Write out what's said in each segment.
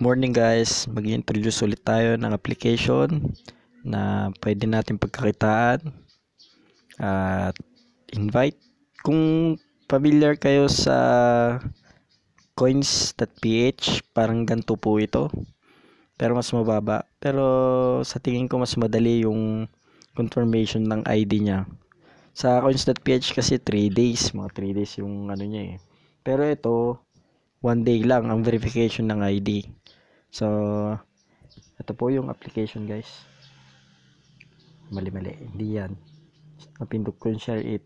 morning guys, mag-introduce ulit tayo ng application na pwede natin pagkakitaan at invite. Kung familiar kayo sa coins.ph, parang ganito po ito. Pero mas mababa. Pero sa tingin ko mas madali yung confirmation ng ID niya. Sa coins.ph kasi 3 days, mga 3 days yung ano niya eh. Pero ito, 1 day lang ang verification ng ID. So, ito po yung application guys. Mali-mali. Hindi yan. Napindot ko yung share it.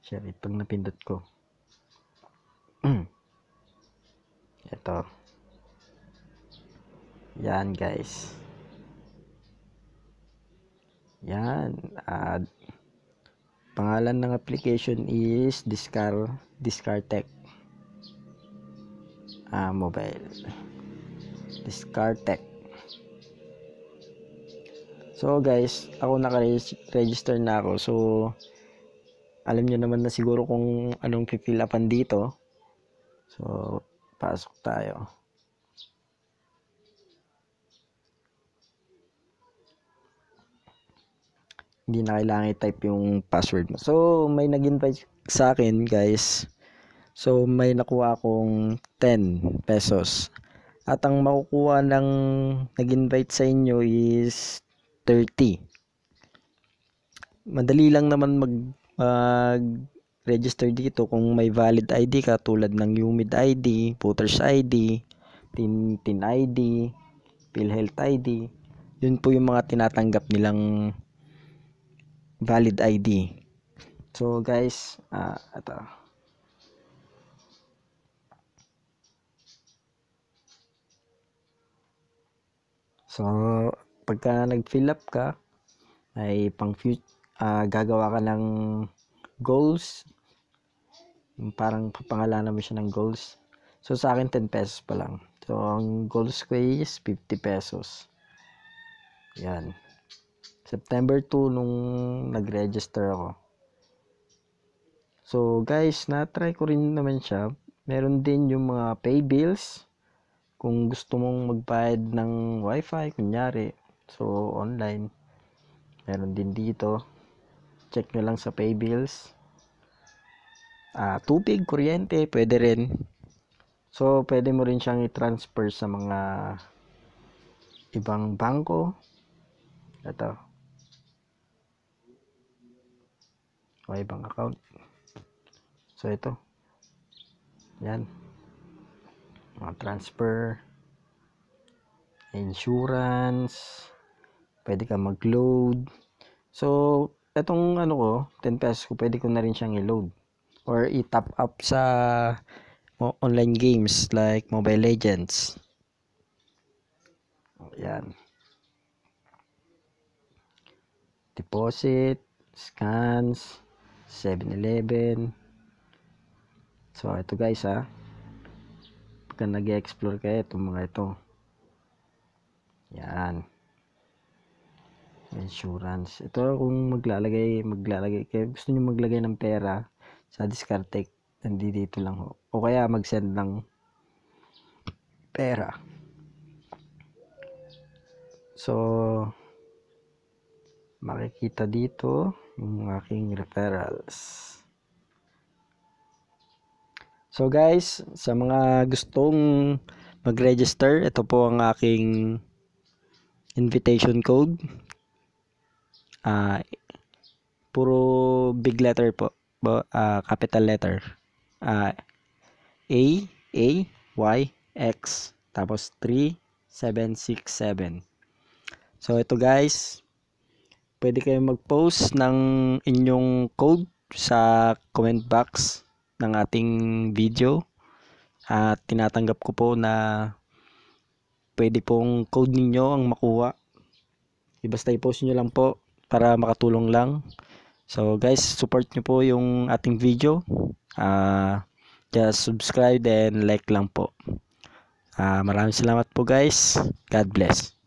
Share it pag napindot ko. ito. Yan guys. Yan. Uh, pangalan ng application is Discar Discartech uh, mobile Discartec so guys ako naka-register na ako so alam nyo naman na siguro kung anong pipilapan dito so pasok tayo hindi na kailangan i-type yung password mo. So, may nag-invite sa akin, guys. So may nakuha akong 10 pesos. At ang makukuha ng nag-invite sa inyo is 30. Madali lang naman mag mag register dito kung may valid ID ka tulad ng UMID ID, Voters ID, TIN, TIN ID, PhilHealth ID. Yun po yung mga tinatanggap nilang valid ID. So guys, uh, ah, ito. So, pagka nag-fill up ka, ay pang uh, gagawa ka ng goals. Parang papangalanan mo siya ng goals. So, sa akin 10 pesos pa lang. So, ang goals ko is 50 pesos. Yan. September 2 nung nag-register ako. So, guys, na-try ko rin naman siya. Meron din yung mga pay bills kung gusto mong magbayad ng wifi kunyari so online meron din dito check nyo lang sa pay bills ah, tubig, kuryente pwede rin so pwede mo rin siyang i-transfer sa mga ibang bangko ito o ibang account so ito yan mga transfer insurance pwede ka mag-load so etong ano ko 10 pesos ko pwede ko na rin siyang i-load or i-top up sa online games like Mobile Legends yan deposit scans 7-Eleven so ito guys ha ah pagka nag-explore kayo itong mga ito yan insurance ito kung maglalagay maglalagay kayo gusto niyo maglagay ng pera sa diskarte dito lang ho o kaya mag-send ng pera so makikita dito yung aking referrals So guys, sa mga gustong mag-register, ito po ang aking invitation code. Uh, puro big letter po. Uh, capital letter. Uh, A, A, Y, X. Tapos 3767. So ito guys, pwede kayong mag-post ng inyong code sa comment box ng ating video at tinatanggap ko po na pwede pong code ninyo ang makuha basta i-post nyo lang po para makatulong lang so guys support nyo po yung ating video uh, just subscribe and like lang po uh, maraming salamat po guys God bless